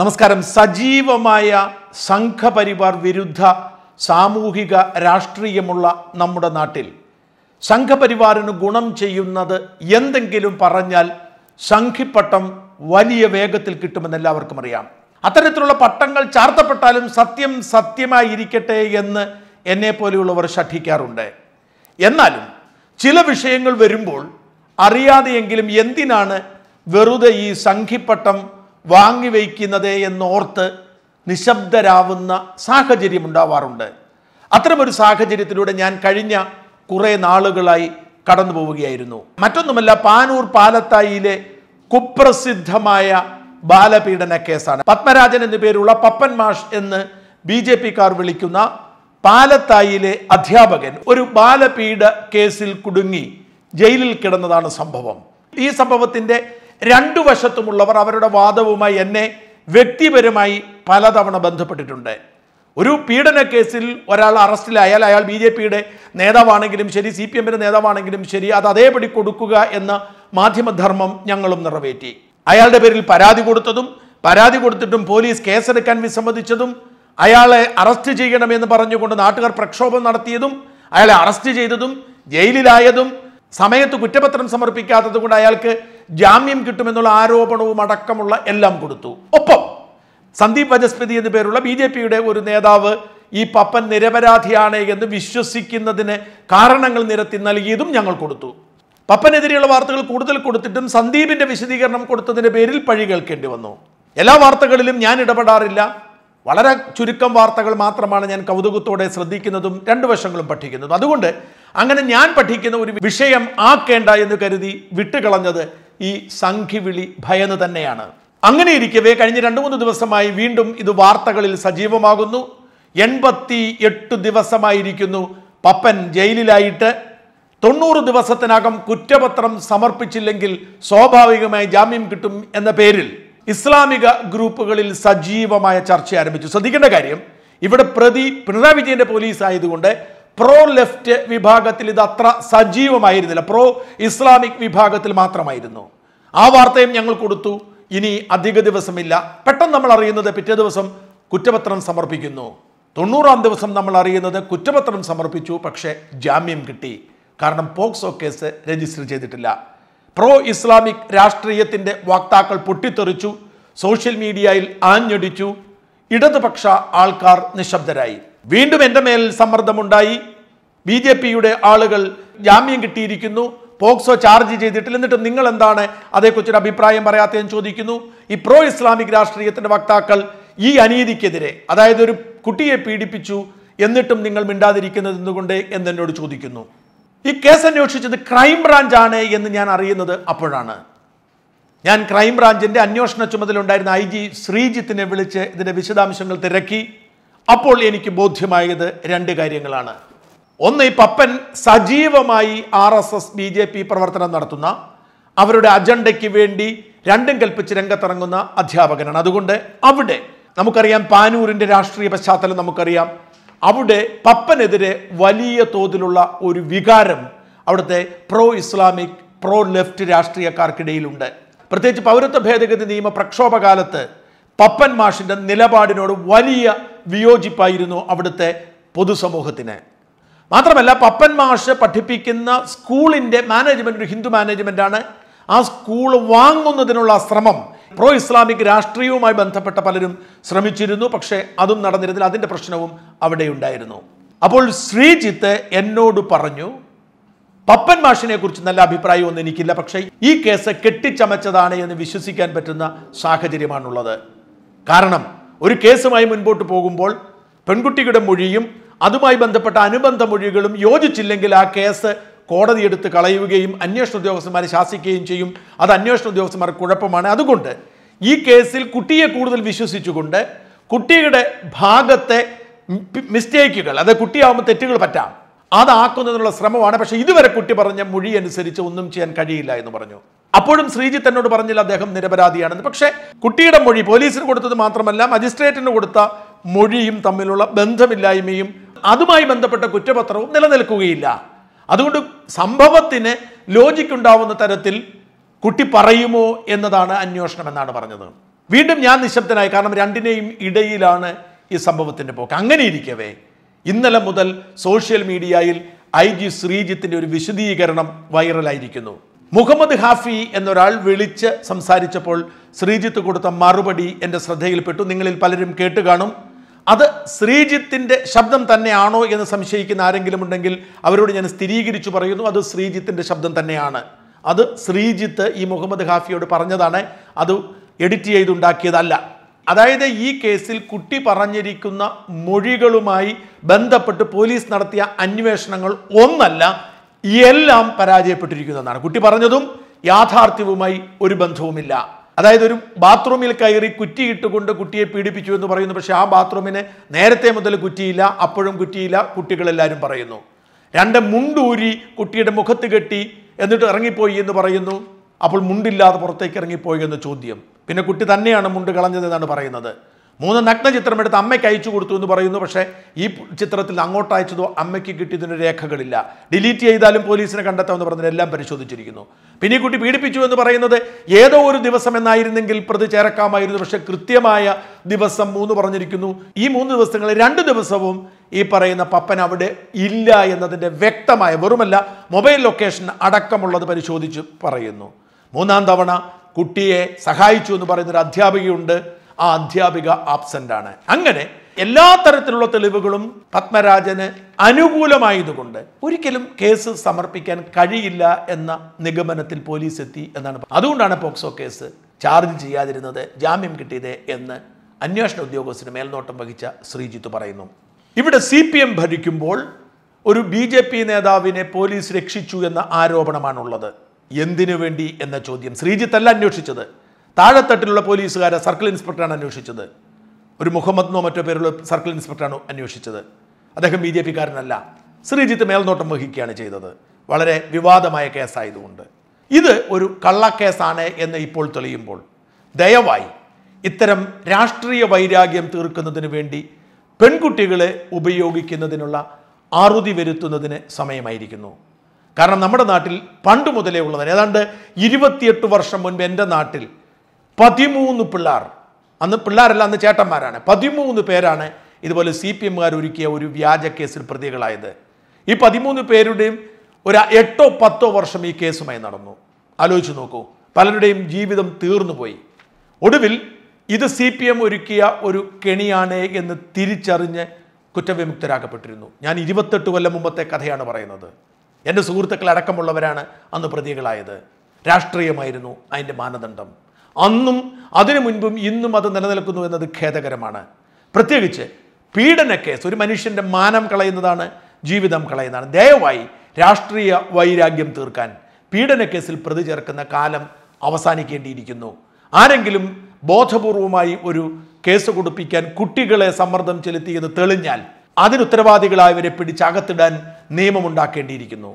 നമസ്കാരം സജീവമായ സംഘപരിവാർ വിരുദ്ധ സാമൂഹിക രാഷ്ട്രീയമുള്ള നമ്മുടെ നാട്ടിൽ സംഘപരിവാറിന് ഗുണം ചെയ്യുന്നത് എന്തെങ്കിലും പറഞ്ഞാൽ സംഘിപ്പട്ടം വലിയ വേഗത്തിൽ കിട്ടുമെന്ന് എല്ലാവർക്കും അറിയാം അത്തരത്തിലുള്ള പട്ടങ്ങൾ ചാർത്തപ്പെട്ടാലും സത്യം സത്യമായിരിക്കട്ടെ എന്ന് എന്നെ പോലെയുള്ളവർ ഷഠിക്കാറുണ്ട് എന്നാലും ചില വിഷയങ്ങൾ വരുമ്പോൾ അറിയാതെയെങ്കിലും എന്തിനാണ് വെറുതെ ഈ സംഘിപ്പട്ടം വാങ്ങിവയ്ക്കുന്നത് എന്നോർത്ത് നിശബ്ദരാവുന്ന സാഹചര്യം ഉണ്ടാവാറുണ്ട് അത്തരമൊരു സാഹചര്യത്തിലൂടെ ഞാൻ കഴിഞ്ഞ കുറേ നാളുകളായി കടന്നു പോവുകയായിരുന്നു മറ്റൊന്നുമല്ല പാനൂർ പാലത്തായിയിലെ കുപ്രസിദ്ധമായ ബാലപീഡന കേസാണ് പത്മരാജൻ എന്നു പേരുള്ള പപ്പൻ മാഷ് എന്ന് ബി ജെ കാർ വിളിക്കുന്ന പാലത്തായിയിലെ അധ്യാപകൻ ഒരു ബാലപീഡ കേസിൽ കുടുങ്ങി ജയിലിൽ കിടന്നതാണ് സംഭവം ഈ സംഭവത്തിൻ്റെ രണ്ടു വശത്തുമുള്ളവർ അവരുടെ വാദവുമായി എന്നെ വ്യക്തിപരമായി പലതവണ ബന്ധപ്പെട്ടിട്ടുണ്ട് ഒരു പീഡന കേസിൽ ഒരാൾ അറസ്റ്റിലായാൽ അയാൾ ബി ജെ പിയുടെ നേതാവാണെങ്കിലും ശരി സി പി എമ്മിൻ്റെ നേതാവാണെങ്കിലും ശരി അത് അതേപടി കൊടുക്കുക എന്ന മാധ്യമധർമ്മം ഞങ്ങളും നിറവേറ്റി അയാളുടെ പേരിൽ പരാതി കൊടുത്തതും പരാതി കൊടുത്തിട്ടും പോലീസ് കേസെടുക്കാൻ വിസമ്മതിച്ചതും അയാളെ അറസ്റ്റ് ചെയ്യണമെന്ന് പറഞ്ഞുകൊണ്ട് നാട്ടുകാർ പ്രക്ഷോഭം നടത്തിയതും അയാളെ അറസ്റ്റ് ചെയ്തതും ജയിലിലായതും സമയത്ത് കുറ്റപത്രം സമർപ്പിക്കാത്തതുകൊണ്ട് അയാൾക്ക് ജാമ്യം കിട്ടുമെന്നുള്ള ആരോപണവും അടക്കമുള്ള എല്ലാം കൊടുത്തു ഒപ്പം സന്ദീപ് വജസ്പതി എന്നു പേരുള്ള ബി ജെ പിയുടെ ഒരു നേതാവ് ഈ പപ്പൻ നിരപരാധിയാണ് എന്ന് വിശ്വസിക്കുന്നതിന് കാരണങ്ങൾ നിരത്തി നൽകിയതും ഞങ്ങൾ കൊടുത്തു പപ്പനെതിരെയുള്ള വാർത്തകൾ കൂടുതൽ കൊടുത്തിട്ടും സന്ദീപിന്റെ വിശദീകരണം കൊടുത്തതിന്റെ പേരിൽ പഴി കേൾക്കേണ്ടി വന്നു എല്ലാ വാർത്തകളിലും ഞാൻ ഇടപെടാറില്ല വളരെ ചുരുക്കം വാർത്തകൾ മാത്രമാണ് ഞാൻ കൗതുകത്തോടെ ശ്രദ്ധിക്കുന്നതും രണ്ട് വശങ്ങളും പഠിക്കുന്നതും അതുകൊണ്ട് അങ്ങനെ ഞാൻ പഠിക്കുന്ന ഒരു വിഷയം ആക്കേണ്ട എന്ന് കരുതി വിട്ടുകളഞ്ഞത് ഈ സംഘിവിളി ഭയന്ന് തന്നെയാണ് അങ്ങനെ ഇരിക്കവേ കഴിഞ്ഞ രണ്ടു മൂന്ന് ദിവസമായി വീണ്ടും ഇത് വാർത്തകളിൽ സജീവമാകുന്നു എൺപത്തി എട്ട് ദിവസമായിരിക്കുന്നു പപ്പൻ ജയിലിലായിട്ട് തൊണ്ണൂറ് ദിവസത്തിനകം കുറ്റപത്രം സമർപ്പിച്ചില്ലെങ്കിൽ സ്വാഭാവികമായി ജാമ്യം കിട്ടും എന്ന പേരിൽ ഇസ്ലാമിക ഗ്രൂപ്പുകളിൽ സജീവമായ ചർച്ച ആരംഭിച്ചു ശ്രദ്ധിക്കേണ്ട കാര്യം ഇവിടെ പ്രതി പിണറായി വിജയന്റെ പോലീസ് ആയതുകൊണ്ട് പ്രോ ലെഫ്റ്റ് വിഭാഗത്തിൽ ഇത് അത്ര സജീവമായിരുന്നില്ല പ്രോ ഇസ്ലാമിക് വിഭാഗത്തിൽ മാത്രമായിരുന്നു ആ വാർത്തയും ഞങ്ങൾ കൊടുത്തു ഇനി അധിക ദിവസമില്ല പെട്ടെന്ന് നമ്മൾ അറിയുന്നത് പിറ്റേ ദിവസം കുറ്റപത്രം സമർപ്പിക്കുന്നു തൊണ്ണൂറാം ദിവസം നമ്മൾ അറിയുന്നത് കുറ്റപത്രം സമർപ്പിച്ചു പക്ഷേ ജാമ്യം കിട്ടി കാരണം പോക്സോ കേസ് രജിസ്റ്റർ ചെയ്തിട്ടില്ല പ്രോ ഇസ്ലാമിക് രാഷ്ട്രീയത്തിൻ്റെ വാക്താക്കൾ പൊട്ടിത്തെറിച്ചു സോഷ്യൽ മീഡിയയിൽ ആഞ്ഞടിച്ചു ഇടതുപക്ഷ ആൾക്കാർ നിശബ്ദരായി വീണ്ടും എൻ്റെ മേൽ സമ്മർദ്ദമുണ്ടായി ബി ജെ പിയുടെ ആളുകൾ ജാമ്യം കിട്ടിയിരിക്കുന്നു പോക്സോ ചാർജ് ചെയ്തിട്ടില്ല എന്നിട്ടും നിങ്ങൾ എന്താണ് അതേക്കുറിച്ചൊരു അഭിപ്രായം ഞാൻ ചോദിക്കുന്നു ഈ പ്രോ ഇസ്ലാമിക് രാഷ്ട്രീയത്തിൻ്റെ വക്താക്കൾ ഈ അനീതിക്കെതിരെ അതായത് ഒരു കുട്ടിയെ പീഡിപ്പിച്ചു എന്നിട്ടും നിങ്ങൾ മിണ്ടാതിരിക്കുന്നത് എന്തുകൊണ്ട് എന്നോട് ചോദിക്കുന്നു ഈ കേസ് അന്വേഷിച്ചത് ക്രൈം ബ്രാഞ്ച് ആണ് എന്ന് ഞാൻ അറിയുന്നത് അപ്പോഴാണ് ഞാൻ ക്രൈം അന്വേഷണ ചുമതല ഉണ്ടായിരുന്ന ഐ ജി ശ്രീജിത്തിനെ വിളിച്ച് ഇതിൻ്റെ വിശദാംശങ്ങൾ തിരക്കി അപ്പോൾ എനിക്ക് ബോധ്യമായത് രണ്ട് കാര്യങ്ങളാണ് ഒന്ന് ഈ പപ്പൻ സജീവമായി R S S B J P പ്രവർത്തനം നടത്തുന്ന അവരുടെ അജണ്ടയ്ക്ക് വേണ്ടി രണ്ടും കൽപ്പിച്ച് രംഗത്തിറങ്ങുന്ന അധ്യാപകനാണ് അതുകൊണ്ട് അവിടെ നമുക്കറിയാം പാനൂരിൻ്റെ രാഷ്ട്രീയ പശ്ചാത്തലം നമുക്കറിയാം അവിടെ പപ്പനെതിരെ വലിയ തോതിലുള്ള ഒരു വികാരം അവിടുത്തെ പ്രോ ഇസ്ലാമിക് പ്രോ ലെഫ്റ്റ് രാഷ്ട്രീയക്കാർക്കിടയിലുണ്ട് പ്രത്യേകിച്ച് പൗരത്വ ഭേദഗതി നിയമ പ്രക്ഷോഭകാലത്ത് പപ്പൻ മാഷിൻ്റെ നിലപാടിനോട് വലിയ വിയോജിപ്പായിരുന്നു അവിടുത്തെ പൊതുസമൂഹത്തിന് മാത്രമല്ല പപ്പൻ മാഷ് പഠിപ്പിക്കുന്ന സ്കൂളിൻ്റെ മാനേജ്മെൻ്റ് ഒരു ഹിന്ദു മാനേജ്മെൻറ്റാണ് ആ സ്കൂൾ വാങ്ങുന്നതിനുള്ള ശ്രമം പ്രോ ഇസ്ലാമിക് രാഷ്ട്രീയവുമായി ബന്ധപ്പെട്ട പലരും ശ്രമിച്ചിരുന്നു പക്ഷേ അതും നടന്നിരുന്നില്ല അതിൻ്റെ പ്രശ്നവും അവിടെ ഉണ്ടായിരുന്നു അപ്പോൾ ശ്രീജിത്ത് എന്നോട് പറഞ്ഞു പപ്പൻ മാഷിനെ കുറിച്ച് നല്ല അഭിപ്രായമൊന്നും എനിക്കില്ല പക്ഷേ ഈ കേസ് കെട്ടിച്ചമച്ചതാണ് എന്ന് വിശ്വസിക്കാൻ പറ്റുന്ന സാഹചര്യമാണുള്ളത് കാരണം ഒരു കേസുമായി മുൻപോട്ട് പോകുമ്പോൾ പെൺകുട്ടിയുടെ മൊഴിയും അതുമായി ബന്ധപ്പെട്ട അനുബന്ധ മൊഴികളും യോജിച്ചില്ലെങ്കിൽ ആ കേസ് കോടതിയെടുത്ത് കളയുകയും അന്വേഷണ ഉദ്യോഗസ്ഥന്മാർ ശാസിക്കുകയും ചെയ്യും അത് അന്വേഷണ ഉദ്യോഗസ്ഥന്മാർ കുഴപ്പമാണ് അതുകൊണ്ട് ഈ കേസിൽ കുട്ടിയെ കൂടുതൽ വിശ്വസിച്ചുകൊണ്ട് കുട്ടിയുടെ ഭാഗത്തെ മിസ്റ്റേക്കുകൾ അതായത് കുട്ടിയാവുമ്പോൾ തെറ്റുകൾ പറ്റാം അതാക്കുന്നതിനുള്ള ശ്രമമാണ് പക്ഷേ ഇതുവരെ കുട്ടി പറഞ്ഞ മൊഴി അനുസരിച്ച് ഒന്നും ചെയ്യാൻ കഴിയില്ല എന്ന് പറഞ്ഞു അപ്പോഴും ശ്രീജിത്ത് എന്നോട് പറഞ്ഞില്ല അദ്ദേഹം നിരപരാധിയാണെന്ന് പക്ഷേ കുട്ടിയുടെ മൊഴി പോലീസിന് കൊടുത്തത് മാത്രമല്ല മജിസ്ട്രേറ്റിന് കൊടുത്ത മൊഴിയും തമ്മിലുള്ള ബന്ധമില്ലായ്മയും അതുമായി ബന്ധപ്പെട്ട കുറ്റപത്രവും നിലനിൽക്കുകയില്ല അതുകൊണ്ട് സംഭവത്തിന് ലോജിക് ഉണ്ടാവുന്ന തരത്തിൽ കുട്ടി പറയുമോ എന്നതാണ് അന്വേഷണം എന്നാണ് പറഞ്ഞത് വീണ്ടും ഞാൻ നിശബ്ദനായി കാരണം രണ്ടിനെയും ഇടയിലാണ് ഈ സംഭവത്തിൻ്റെ പോക്ക് അങ്ങനെ ഇരിക്കവേ ഇന്നലെ മുതൽ സോഷ്യൽ മീഡിയയിൽ ഐ ജി ശ്രീജിത്തിൻ്റെ ഒരു വിശദീകരണം വൈറലായിരിക്കുന്നു മുഹമ്മദ് ഹാഫി എന്നൊരാൾ വിളിച്ച് സംസാരിച്ചപ്പോൾ ശ്രീജിത്ത് കൊടുത്ത മറുപടി എൻ്റെ ശ്രദ്ധയിൽപ്പെട്ടു നിങ്ങളിൽ പലരും കേട്ട് കാണും അത് ശ്രീജിത്തിൻ്റെ ശബ്ദം തന്നെയാണോ എന്ന് സംശയിക്കുന്ന ആരെങ്കിലും ഉണ്ടെങ്കിൽ അവരോട് ഞാൻ സ്ഥിരീകരിച്ചു പറയുന്നു അത് ശ്രീജിത്തിൻ്റെ ശബ്ദം തന്നെയാണ് അത് ശ്രീജിത്ത് ഈ മുഹമ്മദ് ഹാഫിയോട് പറഞ്ഞതാണ് അത് എഡിറ്റ് ചെയ്തുണ്ടാക്കിയതല്ല അതായത് ഈ കേസിൽ കുട്ടി പറഞ്ഞിരിക്കുന്ന മൊഴികളുമായി ബന്ധപ്പെട്ട് പോലീസ് നടത്തിയ അന്വേഷണങ്ങൾ ഒന്നല്ല എല്ലാം പരാജയപ്പെട്ടിരിക്കുന്നതാണ് കുട്ടി പറഞ്ഞതും യാഥാർത്ഥ്യവുമായി ഒരു ബന്ധവുമില്ല അതായത് ഒരു ബാത്റൂമിൽ കയറി കുറ്റിയിട്ടുകൊണ്ട് കുട്ടിയെ പീഡിപ്പിച്ചു എന്ന് പറയുന്നു പക്ഷേ ആ ബാത്റൂമിന് നേരത്തെ മുതൽ കുറ്റിയില്ല അപ്പോഴും കുറ്റിയില്ല കുട്ടികളെല്ലാവരും പറയുന്നു രണ്ട് മുണ്ടൂരി കുട്ടിയുടെ മുഖത്ത് കെട്ടി എന്നിട്ട് ഇറങ്ങിപ്പോയി എന്ന് പറയുന്നു അപ്പോൾ മുണ്ടില്ലാതെ പുറത്തേക്ക് ഇറങ്ങിപ്പോയി എന്ന് ചോദ്യം പിന്നെ കുട്ടി തന്നെയാണ് മുണ്ട് കളഞ്ഞതെന്നാണ് പറയുന്നത് മൂന്ന് നഗ്ന ചിത്രമെടുത്ത് അമ്മയ്ക്ക് അയച്ചു കൊടുത്തു എന്ന് പറയുന്നു പക്ഷേ ഈ ചിത്രത്തിൽ അങ്ങോട്ട് അയച്ചതോ അമ്മയ്ക്ക് കിട്ടിയതിന് രേഖകളില്ല ഡിലീറ്റ് ചെയ്താലും പോലീസിനെ കണ്ടെത്താമെന്ന് പറഞ്ഞത് എല്ലാം പരിശോധിച്ചിരിക്കുന്നു പിന്നെ കുട്ടി പീഡിപ്പിച്ചു എന്ന് പറയുന്നത് ഏതോ ഒരു ദിവസം എന്നായിരുന്നെങ്കിൽ പ്രതി ചേർക്കാമായിരുന്നു പക്ഷേ കൃത്യമായ ദിവസം മൂന്ന് പറഞ്ഞിരിക്കുന്നു ഈ മൂന്ന് ദിവസങ്ങളിൽ രണ്ട് ദിവസവും ഈ പറയുന്ന പപ്പൻ അവിടെ ഇല്ല എന്നതിൻ്റെ വ്യക്തമായ വെറുമല്ല മൊബൈൽ ലൊക്കേഷൻ അടക്കമുള്ളത് പരിശോധിച്ച് പറയുന്നു മൂന്നാം തവണ കുട്ടിയെ സഹായിച്ചു എന്ന് പറയുന്നൊരു അധ്യാപികയുണ്ട് ആ അധ്യാപിക ആബ്സെൻ്റാണ് അങ്ങനെ എല്ലാ തരത്തിലുള്ള തെളിവുകളും പത്മരാജന് അനുകൂലമായതുകൊണ്ട് ഒരിക്കലും കേസ് സമർപ്പിക്കാൻ കഴിയില്ല എന്ന നിഗമനത്തിൽ പോലീസ് എത്തി എന്നാണ് അതുകൊണ്ടാണ് പോക്സോ കേസ് ചാർജ് ചെയ്യാതിരുന്നത് ജാമ്യം കിട്ടിയത് എന്ന് അന്വേഷണ ഉദ്യോഗസ്ഥന് മേൽനോട്ടം വഹിച്ച ശ്രീജിത്ത് പറയുന്നു ഇവിടെ സി പി എം ഭരിക്കുമ്പോൾ ഒരു ബി ജെ പി നേതാവിനെ പോലീസ് രക്ഷിച്ചു എന്ന ആരോപണമാണുള്ളത് എന്തിനു വേണ്ടി എന്ന ചോദ്യം ശ്രീജിത്തല്ല അന്വേഷിച്ചത് താഴെത്തട്ടിലുള്ള പോലീസുകാരെ സർക്കിൾ ഇൻസ്പെക്ടറാണ് അന്വേഷിച്ചത് ഒരു മുഹമ്മദിനോ മറ്റോ പേരുള്ള സർക്കിൾ ഇൻസ്പെക്ടറാണ് അന്വേഷിച്ചത് അദ്ദേഹം ബി ജെ പിക്കാരനല്ല ശ്രീജിത്ത് മേൽനോട്ടം വഹിക്കുകയാണ് ചെയ്തത് വളരെ വിവാദമായ കേസായതുകൊണ്ട് ഇത് ഒരു കള്ളക്കേസാണ് എന്ന് ഇപ്പോൾ തെളിയുമ്പോൾ ദയവായി ഇത്തരം രാഷ്ട്രീയ വൈരാഗ്യം തീർക്കുന്നതിന് വേണ്ടി പെൺകുട്ടികളെ ഉപയോഗിക്കുന്നതിനുള്ള അറുതി വരുത്തുന്നതിന് സമയമായിരിക്കുന്നു കാരണം നമ്മുടെ നാട്ടിൽ പണ്ട് മുതലേ ഉള്ളതാണ് ഏതാണ്ട് ഇരുപത്തിയെട്ട് വർഷം മുൻപ് എൻ്റെ നാട്ടിൽ പതിമൂന്ന് പിള്ളേർ അന്ന് പിള്ളേരല്ല അന്ന് ചേട്ടന്മാരാണ് പതിമൂന്ന് പേരാണ് ഇതുപോലെ സി പി എമ്മുകാർ ഒരുക്കിയ ഒരു വ്യാജ കേസിൽ പ്രതികളായത് ഈ പതിമൂന്ന് പേരുടെയും ഒരു എട്ടോ പത്തോ വർഷം ഈ കേസുമായി നടന്നു ആലോചിച്ച് നോക്കൂ പലരുടെയും ജീവിതം തീർന്നുപോയി ഒടുവിൽ ഇത് സി പി എം ഒരുക്കിയ ഒരു കെണിയാണ് എന്ന് തിരിച്ചറിഞ്ഞ് കുറ്റവിമുക്തരാക്കപ്പെട്ടിരുന്നു ഞാൻ ഇരുപത്തെട്ട് കൊല്ലം മുമ്പത്തെ കഥയാണ് പറയുന്നത് എൻ്റെ സുഹൃത്തുക്കൾ അടക്കമുള്ളവരാണ് അന്ന് പ്രതികളായത് രാഷ്ട്രീയമായിരുന്നു അതിൻ്റെ മാനദണ്ഡം അന്നും അതിനു മുൻപും ഇന്നും അത് നിലനിൽക്കുന്നു എന്നത് ഖേദകരമാണ് പ്രത്യേകിച്ച് പീഡന കേസ് ഒരു മനുഷ്യൻ്റെ മാനം കളയുന്നതാണ് ജീവിതം കളയുന്നതാണ് ദയവായി രാഷ്ട്രീയ വൈരാഗ്യം തീർക്കാൻ പീഡന കേസിൽ പ്രതി ചേർക്കുന്ന കാലം അവസാനിക്കേണ്ടിയിരിക്കുന്നു ആരെങ്കിലും ബോധപൂർവമായി ഒരു കേസ് കൊടുപ്പിക്കാൻ കുട്ടികളെ സമ്മർദ്ദം ചെലുത്തിയത് തെളിഞ്ഞാൽ അതിനുത്തരവാദികളായവരെ പിടിച്ചകത്തിടാൻ നിയമമുണ്ടാക്കേണ്ടിയിരിക്കുന്നു